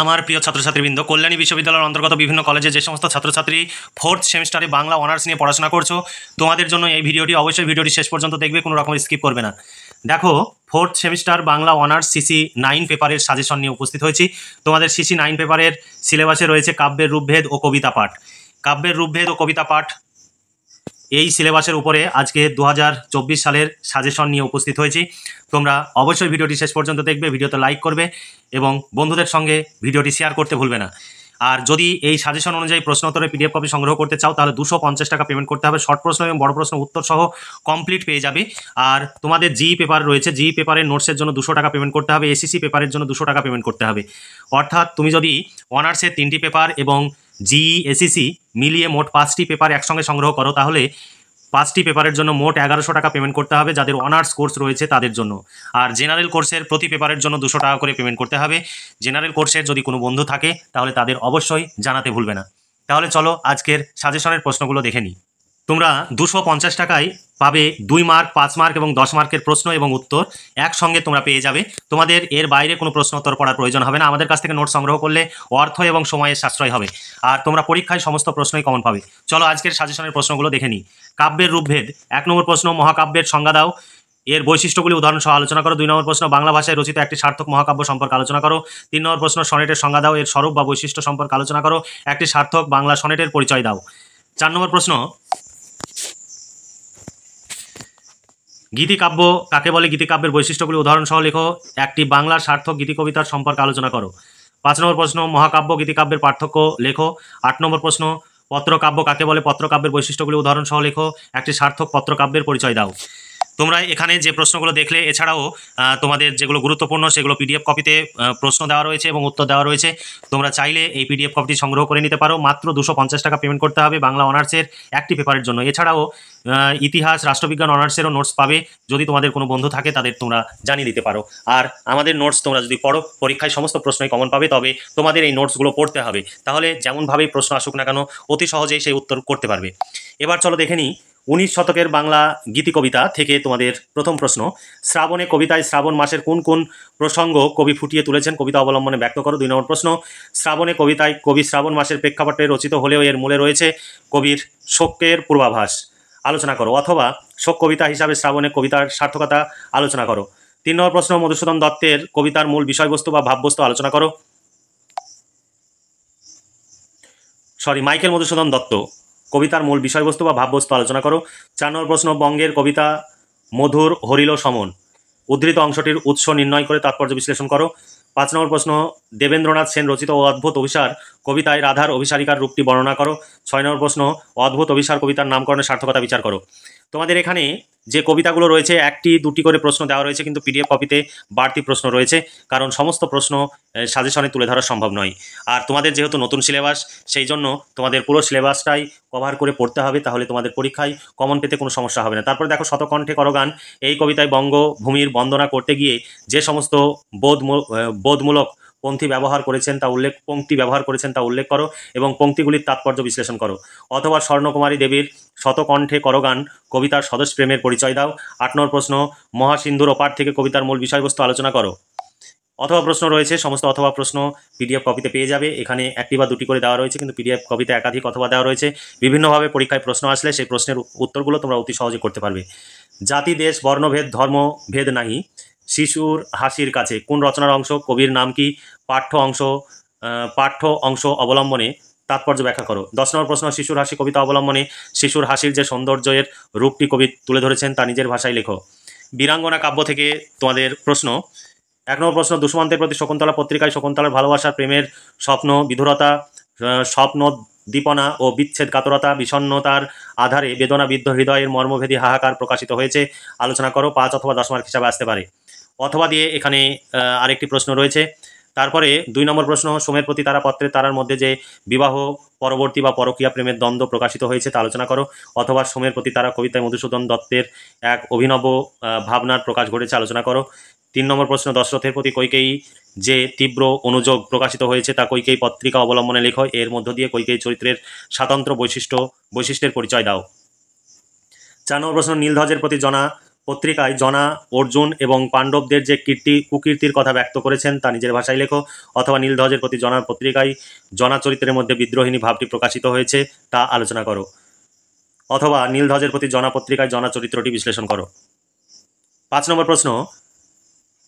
আমার প্রিয় ছাত্রছাত্রীবৃন্দ কল্যাণী বিশ্ববিদ্যালয়ের অন্তর্গত বিভিন্ন কলেজে যে সমস্ত ছাত্রছাত্রী ফোর্থ সেমিস্টারে বাংলা অনার্স নিয়ে পড়াশোনা করছো তোমাদের জন্য এই ভিডিওটি অবশ্যই ভিডিওটি শেষ পর্যন্ত দেখবে কোনো রকম স্কিপ করবে না দেখো fourth semester Bangla honours CC nine পেপারের সাজেশন নিয়ে উপস্থিত হয়েছি তোমাদের সিসি নাইন পেপারের সিলেবাসে রয়েছে কাব্যের রূপভেদ ও কবিতা পাঠ কাব্যের রূপভেদ ও কবিতা পাঠ এই সিলেবাসের উপরে আজকে দু সালের সাজেশন নিয়ে উপস্থিত হয়েছি তোমরা অবশ্যই ভিডিওটি শেষ পর্যন্ত দেখবে ভিডিওতে লাইক করবে এবং বন্ধুদের সঙ্গে ভিডিওটি শেয়ার করতে ভুলবে না আর যদি এই সাজেশন অনুযায়ী প্রশ্নোত্তরের পিডিএফ কপি সংগ্রহ করতে চাও তাহলে দুশো পঞ্চাশ টাকা পেমেন্ট করতে হবে শর্ট প্রশ্ন এবং বড় প্রশ্ন উত্তর সহ কমপ্লিট পেয়ে যাবে আর তোমাদের জি পেপার রয়েছে জি পেপারের নোটসের জন্য দুশো টাকা পেমেন্ট করতে হবে এসিসি পেপারের জন্য দুশো টাকা পেমেন্ট করতে হবে অর্থাৎ তুমি যদি অনার্সের তিনটি পেপার এবং জিই এসিসি মিলিয়ে মোট পাঁচটি পেপার একসঙ্গে সংগ্রহ করো তাহলে পাঁচটি পেপারের জন্য মোট এগারোশো টাকা পেমেন্ট করতে হবে যাদের অনার্স কোর্স রয়েছে তাদের জন্য আর জেনারেল কোর্সের প্রতি পেপারের জন্য দুশো টাকা করে পেমেন্ট করতে হবে জেনারেল কোর্সের যদি কোনো বন্ধু থাকে তাহলে তাদের অবশ্যই জানাতে ভুলবে না তাহলে চলো আজকের সাজেশনের প্রশ্নগুলো দেখে নিই তোমরা দুশো পঞ্চাশ টাকায় পাবে দুই মার্ক পাঁচ মার্ক এবং দশ মার্কের প্রশ্ন এবং উত্তর একসঙ্গে তোমরা পেয়ে যাবে তোমাদের এর বাইরে কোনো প্রশ্ন উত্তর করার প্রয়োজন হবে না আমাদের কাছ থেকে নোট সংগ্রহ করলে অর্থ এবং সময়ের সাশ্রয় হবে আর তোমরা পরীক্ষায় সমস্ত প্রশ্নই কমন পাবে চলো আজকের সাজেশনের প্রশ্নগুলো দেখে নিই কাব্যের রূপভেদ এক নম্বর প্রশ্ন মহাকাব্যের সংজ্ঞা দাও এর বৈশিষ্ট্যগুলি উদাহরণ সহ আলোচনা করো দুই নম্বর প্রশ্ন বাংলা ভাষায় রচিত একটি সার্থক মহাকাব্য সম্পর্কে আলোচনা করো তিন নম্বর প্রশ্ন সনেটের সংজ্ঞা দাও এর স্বরূপ বা বৈশিষ্ট্য সম্পর্কে আলোচনা করো একটি সার্থক বাংলা সনেটের পরিচয় দাও চার নম্বর প্রশ্ন গীতিকাব্য কাকে বলে গীতিকাব্যের বৈশিষ্ট্যগুলি উদাহরণসহ লেখো একটি বাংলার সার্থক গীতিকবিতার সম্পর্কে আলোচনা করো পাঁচ নম্বর প্রশ্ন মহাকাব্য গীতিকাব্যের পার্থক্য লেখো আট নম্বর প্রশ্ন পত্রকাব্য কাকে বলে পত্রকাব্যের বৈশিষ্ট্যগুলি উদাহরণসহ লেখো একটি সার্থক পত্রকাব্যের পরিচয় দাও তোমরা এখানে যে প্রশ্নগুলো দেখলে এছাড়াও তোমাদের যেগুলো গুরুত্বপূর্ণ সেগুলো পিডিএফ কপিতে প্রশ্ন দেওয়া রয়েছে এবং উত্তর দেওয়া রয়েছে তোমরা চাইলে এই পিডিএফ কপিটি সংগ্রহ করে নিতে পারো মাত্র দুশো টাকা পেমেন্ট করতে হবে বাংলা অনার্সের একটি পেপারের জন্য এছাড়াও ইতিহাস রাষ্ট্রবিজ্ঞান অনার্সেরও নোটস পাবে যদি তোমাদের কোনো বন্ধু থাকে তাদের তোমরা জানিয়ে দিতে পারো আর আমাদের নোটস তোমরা যদি পড়ো পরীক্ষায় সমস্ত প্রশ্নই কমন পাবে তবে তোমাদের এই নোটসগুলো পড়তে হবে তাহলে যেমনভাবেই প্রশ্ন আসুক না কেন অতি সহজেই সেই উত্তর করতে পারবে এবার চলো দেখে নিই উনিশ শতকের বাংলা গীতি কবিতা থেকে তোমাদের প্রথম প্রশ্ন শ্রাবণে কবিতায় শ্রাবণ মাসের কোন কোন প্রসঙ্গ কবি ফুটিয়ে তুলেছেন কবিতা অবলম্বনে ব্যক্ত করো দুই নম্বর প্রশ্ন শ্রাবণে কবিতায় কবি শ্রাবণ মাসের প্রেক্ষাপটে রচিত হলেও এর মূলে রয়েছে কবির শোকের পূর্বাভাস আলোচনা করো অথবা শোক কবিতা হিসাবে শ্রাবণে কবিতার সার্থকতা আলোচনা করো তিন নম্বর প্রশ্ন মধুসূদন দত্তের কবিতার মূল বিষয়বস্তু বা ভাববস্তু আলোচনা করো সরি মাইকেল মধুসূদন দত্ত কবিতার মূল বিষয়বস্তু বা ভাববস্তু আলোচনা করো চার নম্বর প্রশ্ন বঙ্গের কবিতা মধুর হরিল সমন উদ্ধৃত অংশটির উৎস নির্ণয় করে তাৎপর্য বিশ্লেষণ করো পাঁচ নম্বর প্রশ্ন দেবেন্দ্রনাথ সেন রচিত ও অদ্ভুত অভিসার কবিতায় রাধার অভিসারিকার রূপটি বর্ণনা করো ছয় নম্বর প্রশ্ন অদ্ভুত অভিসার কবিতার নামকরণের সার্থকতা বিচার করো তোমাদের এখানে যে কবিতাগুলো রয়েছে একটি দুটি করে প্রশ্ন দেওয়া রয়েছে কিন্তু পিডিএফ কপিতে বাড়তি প্রশ্ন রয়েছে কারণ সমস্ত প্রশ্ন সাজেশনে তুলে ধরা সম্ভব নয় আর তোমাদের যেহেতু নতুন সিলেবাস সেই জন্য তোমাদের পুরো সিলেবাসটাই কভার করে পড়তে হবে তাহলে তোমাদের পরীক্ষায় কমন পেতে কোনো সমস্যা হবে না তারপরে দেখো শতকণ্ঠে করো গান এই কবিতায় বঙ্গভূমির বন্দনা করতে গিয়ে যে সমস্ত বোধ বোধমূলক পঙ্ক্তি ব্যবহার করেছেন তা উল্লেখ পঙ্ক্তি ব্যবহার করেছেন তা উল্লেখ করো এবং পঙ্ক্তিগুলির তাৎপর্য বিশ্লেষণ করো অথবা স্বর্ণকুমারী দেবীর শতকণ্ঠে করগান কবিতার প্রেমের পরিচয় দাও আট নম্বর প্রশ্ন মহাসিন্ধুর ওপার থেকে কবিতার মূল বিষয়বস্তু আলোচনা করো অথবা প্রশ্ন রয়েছে সমস্ত অথবা প্রশ্ন পিডিএফ কপিতে পেয়ে যাবে এখানে একটি বা দুটি করে দেওয়া রয়েছে কিন্তু পিডিএফ কপিতে একাধিক অথবা দেওয়া রয়েছে বিভিন্নভাবে পরীক্ষায় প্রশ্ন আসলে সেই প্রশ্নের উত্তরগুলো তোমরা অতি সহজে করতে পারবে জাতি দেশ বর্ণভেদ ধর্মভেদ নাহি শিশুর হাসির কাছে কোন রচনার অংশ কবির নাম কি পাঠ্য অংশ পাঠ্য অংশ অবলম্বনে তাৎপর্য ব্যাখ্যা করো দশ নম্বর প্রশ্ন শিশুর হাসি কবিতা অবলম্বনে শিশুর হাসির যে সৌন্দর্যের রূপটি কবি তুলে ধরেছেন তা নিজের ভাষায় লেখো বীরাঙ্গনা কাব্য থেকে তোমাদের প্রশ্ন এক নম্বর প্রশ্ন দুষ্মান্তের প্রতি শকুন্তলা পত্রিকায় শকুন্তলার ভালোবাসা প্রেমের স্বপ্ন বিধুরতা স্বপ্ন দীপনা ও বিচ্ছেদ কাতরতা বিষণ্নতার আধারে বেদনাবিদ্ধ হৃদয়ের মর্মভেদী হাহাকার প্রকাশিত হয়েছে আলোচনা করো পাঁচ অথবা দশ মার্ক হিসাবে আসতে পারে অথবা দিয়ে এখানে আরেকটি প্রশ্ন রয়েছে তারপরে দুই নম্বর প্রশ্ন সোমের প্রতি তারা পত্রে তারার মধ্যে যে বিবাহ পরবর্তী বা পরকীয়া প্রেমের দ্বন্দ্ব প্রকাশিত হয়েছে তা আলোচনা করো অথবা সোমের প্রতি তারা কবিতায় মধুসূদন দত্তের এক অভিনব ভাবনার প্রকাশ ঘটেছে আলোচনা করো তিন নম্বর প্রশ্ন দশরথের প্রতি কৈকেয়ী যে তীব্র অনুযোগ প্রকাশিত হয়েছে তা কৈকেয়ী পত্রিকা অবলম্বনে লেখো এর মধ্য দিয়ে কৈকেয়ী চরিত্রের স্বাতন্ত্র বৈশিষ্ট্য বৈশিষ্ট্যের পরিচয় দাও চার নম্বর প্রশ্ন নীলধ্বজের প্রতি জনা পত্রিকায় জনা অর্জুন এবং পাণ্ডবদের যে কীর্তি কুকীর্তির কথা ব্যক্ত করেছেন তা নিজের ভাষায় লেখো অথবা নীলধ্বজের প্রতি জনার পত্রিকায় জনা চরিত্রের মধ্যে বিদ্রোহিনী ভাবটি প্রকাশিত হয়েছে তা আলোচনা করো অথবা নীলধ্বজের প্রতি জনা পত্রিকায় জনা চরিত্রটি বিশ্লেষণ করো পাঁচ নম্বর প্রশ্ন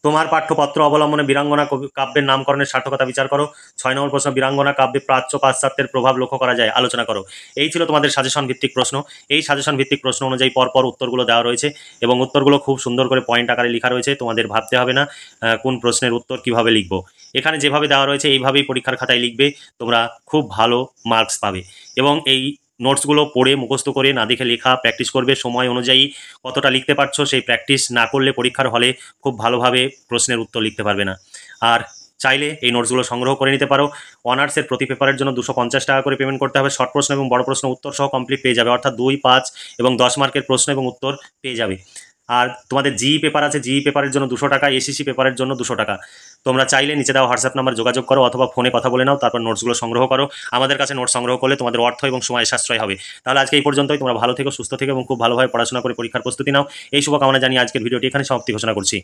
তোমার পাঠ্যপত্র অবলম্বনে বীরাঙ্গনা কাব্যের নামকরণের সার্থকতা বিচার করো ছয় নম্বর প্রশ্ন বীরাঙ্গনা কাব্যে প্রাচ্য পাশ্চাত্যের প্রভাব লক্ষ্য করা যায় আলোচনা করো এই ছিল তোমাদের সাজেশন ভিত্তিক প্রশ্ন এই সাজেশন ভিত্তিক প্রশ্ন অনুযায়ী পরপর উত্তরগুলো দেওয়া রয়েছে এবং উত্তরগুলো খুব সুন্দর করে পয়েন্ট আকারে লেখা রয়েছে তোমাদের ভাবতে হবে না কোন প্রশ্নের উত্তর কিভাবে লিখবো এখানে যেভাবে দেওয়া রয়েছে এইভাবেই পরীক্ষার খাতায় লিখবে তোমরা খুব ভালো মার্কস পাবে এবং এই নোটসগুলো পড়ে মুখস্থ করে না দেখে লেখা প্র্যাকটিস করবে সময় অনুযায়ী কতটা লিখতে পারছো সেই প্র্যাকটিস না করলে পরীক্ষার হলে খুব ভালোভাবে প্রশ্নের উত্তর লিখতে পারবে না আর চাইলে এই নোটসগুলো সংগ্রহ করে নিতে পারো অনার্সের প্রতি পেপারের জন্য দুশো পঞ্চাশ টাকা করে পেমেন্ট করতে হবে শর্ট প্রশ্ন এবং বড় প্রশ্ন উত্তর সহ কমপ্লিট পেয়ে যাবে অর্থাৎ দুই পাঁচ এবং দশ মার্কের প্রশ্ন এবং উত্তর পেয়ে যাবে আর তোমাদের জি পেপার আছে জি পেপারের জন্য দুশো টাকা এসিসি পেপারের জন্য দুশো টাকা তোমরা চাইলে নিচে দেওয়া হোয়াটসঅ্যাপ নাম্বার যোগাযোগ করো অথবা ফোনে কথা বলে নাও তারপর নোটসগুলো সংগ্রহ করো আমাদের কাছে নোট সংগ্রহ করলে তোমাদের অর্থ এবং সময় সাশ্রয় হবে তাহলে আজকে এই পর্যন্তই তোমরা ভালো থেকো সুস্থ থেকে এবং খুব ভালোভাবে পড়াশোনা করে পরীক্ষার প্রস্তুতি নাও এই শুভকামনা জানিয়ে আজকের ভিডিওটি এখানে সমাপ্তি ঘোষণা করছি